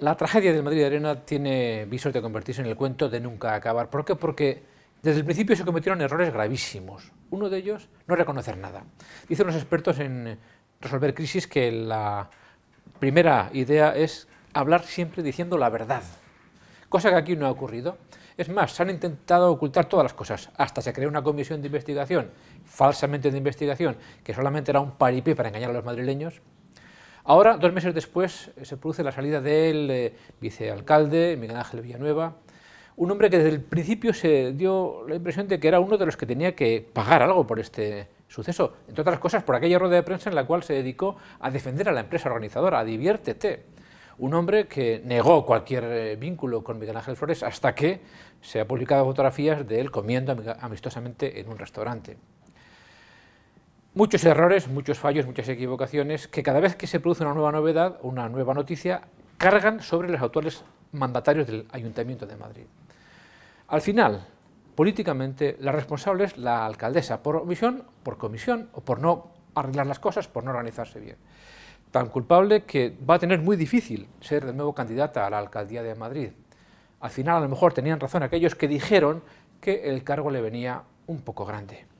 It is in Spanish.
La tragedia del Madrid de Arena tiene visos de convertirse en el cuento de nunca acabar. ¿Por qué? Porque desde el principio se cometieron errores gravísimos. Uno de ellos, no reconocer nada. Dicen los expertos en resolver crisis que la primera idea es hablar siempre diciendo la verdad, cosa que aquí no ha ocurrido. Es más, se han intentado ocultar todas las cosas, hasta se creó una comisión de investigación, falsamente de investigación, que solamente era un paripé para engañar a los madrileños, Ahora, dos meses después, eh, se produce la salida del eh, vicealcalde, Miguel Ángel Villanueva, un hombre que desde el principio se dio la impresión de que era uno de los que tenía que pagar algo por este suceso, entre otras cosas por aquella rueda de prensa en la cual se dedicó a defender a la empresa organizadora, a diviértete. Un hombre que negó cualquier eh, vínculo con Miguel Ángel Flores hasta que se han publicado fotografías de él comiendo amistosamente en un restaurante muchos errores, muchos fallos, muchas equivocaciones que cada vez que se produce una nueva novedad, una nueva noticia, cargan sobre los actuales mandatarios del Ayuntamiento de Madrid. Al final, políticamente, la responsable es la alcaldesa, por omisión, por comisión o por no arreglar las cosas, por no organizarse bien. Tan culpable que va a tener muy difícil ser de nuevo candidata a la alcaldía de Madrid. Al final, a lo mejor tenían razón aquellos que dijeron que el cargo le venía un poco grande.